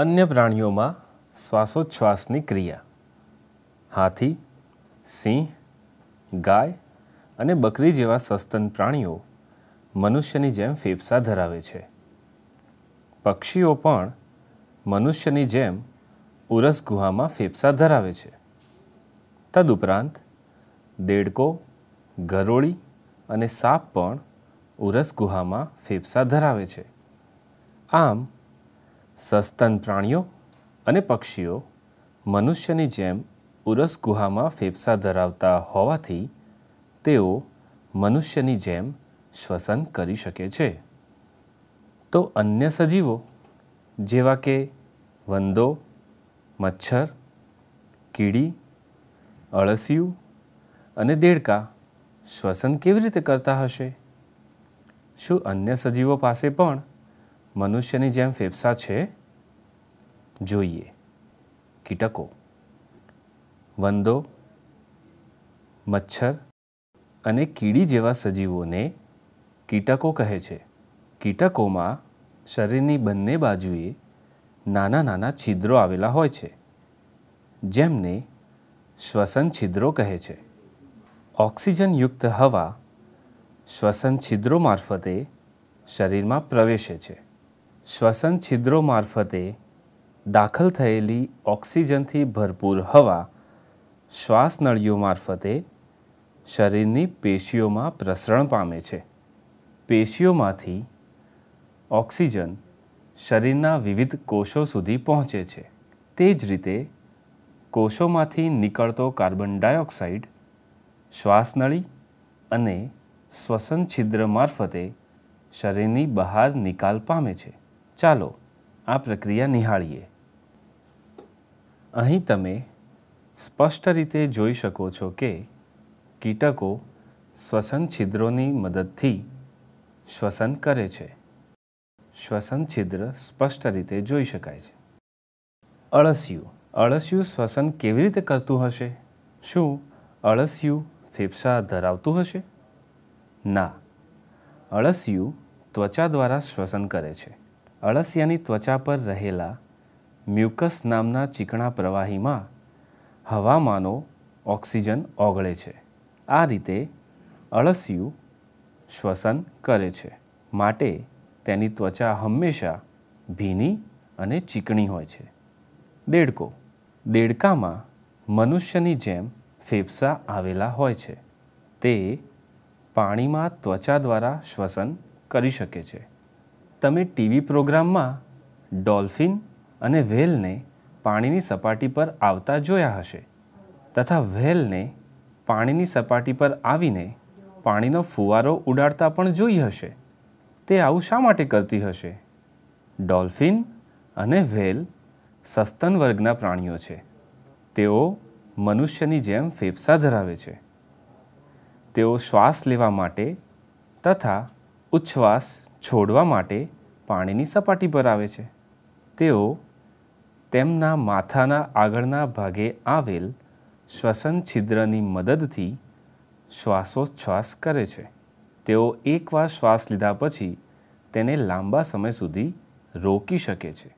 અન્ય પ્રાણીઓમાં શ્વાસોચ્છ્વાસની ક્રિયા હાથી સિંહ ગાય અને બકરી જેવા સસ્તન પ્રાણીઓ મનુષ્યની જેમ ફેફસા ધરાવે છે પક્ષીઓ પણ મનુષ્યની જેમ ઉરસ ગુહામાં ફેફસા ધરાવે છે તદુપરાંત દેડકો ગરોળી અને સાપ પણ ઉરસ ગુહામાં ફેફસા ધરાવે છે આમ સસ્તન પ્રાણીઓ અને પક્ષીઓ મનુષ્યની જેમ ઉરસ ગુહામાં ફેફસા ધરાવતા હોવાથી તેઓ મનુષ્યની જેમ શ્વસન કરી શકે છે તો અન્ય સજીવો જેવા કે વંદો મચ્છર કીડી અળસિયું અને દેડકા શ્વસન કેવી રીતે કરતા હશે શું અન્ય સજીવો પાસે પણ મનુષ્યની જેમ ફેફસા છે જોઈએ કીટકો વંદો મચ્છર અને કીડી જેવા સજીવોને કીટકો કહે છે કીટકોમાં શરીરની બંને બાજુએ નાના નાના છિદ્રો આવેલા હોય છે જેમને શ્વસન છિદ્રો કહે છે ઓક્સિજનયુક્ત હવા શ્વસન છિદ્રો મારફતે શરીરમાં પ્રવેશે છે શ્વસન છિદ્રો મારફતે દાખલ થયેલી ઓક્સિજનથી ભરપૂર હવા શ્વાસનળીઓ મારફતે શરીરની પેશીઓમાં પ્રસરણ પામે છે પેશીઓમાંથી ઓક્સિજન શરીરના વિવિધ કોષો સુધી પહોંચે છે તે જ રીતે કોષોમાંથી નીકળતો કાર્બન ડાયોક્સાઇડ શ્વાસનળી અને શ્વસન છિદ્ર મારફતે શરીરની બહાર નિકાલ પામે છે ચાલો આ પ્રક્રિયા નિહાળીએ અહીં તમે સ્પષ્ટ રીતે જોઈ શકો છો કે કીટકો શ્વસન છિદ્રોની મદદથી શ્વસન કરે છે શ્વસન છિદ્ર સ્પષ્ટ રીતે જોઈ શકાય છે અળસિયું અળસિયું શ્વસન કેવી રીતે કરતું હશે શું અળસિયું ફેફસા ધરાવતું હશે ના અળસિયું ત્વચા દ્વારા શ્વસન કરે છે અળસિયાની ત્વચા પર રહેલા મ્યુકસ નામના ચીકણા પ્રવાહીમાં હવામાનો ઓક્સિજન ઓગળે છે આ રીતે અળસિયું શ્વસન કરે છે માટે તેની ત્વચા હંમેશા ભીની અને ચીકણી હોય છે દેડકો દેડકામાં મનુષ્યની જેમ ફેફસા આવેલા હોય છે તે પાણીમાં ત્વચા દ્વારા શ્વસન કરી શકે છે તમે ટીવી પ્રોગ્રામમાં ડોલ્ફિન અને વ્હેલને પાણીની સપાટી પર આવતા જોયા હશે તથા વ્હેલને પાણીની સપાટી પર આવીને પાણીનો ફુવારો ઉડાડતા પણ જોઈ હશે તે આવું શા માટે કરતી હશે ડોલ્ફિન અને વ્હેલ સસ્તન વર્ગના પ્રાણીઓ છે તેઓ મનુષ્યની જેમ ફેફસા ધરાવે છે તેઓ શ્વાસ લેવા માટે તથા ઉચ્છ્વાસ છોડવા માટે પાણીની સપાટી પર આવે છે તેઓ તેમના માથાના આગળના ભાગે આવેલ શ્વસન છિદ્રની મદદથી શ્વાસોચ્છ્વાસ કરે છે તેઓ એકવાર શ્વાસ લીધા પછી તેને લાંબા સમય સુધી રોકી શકે છે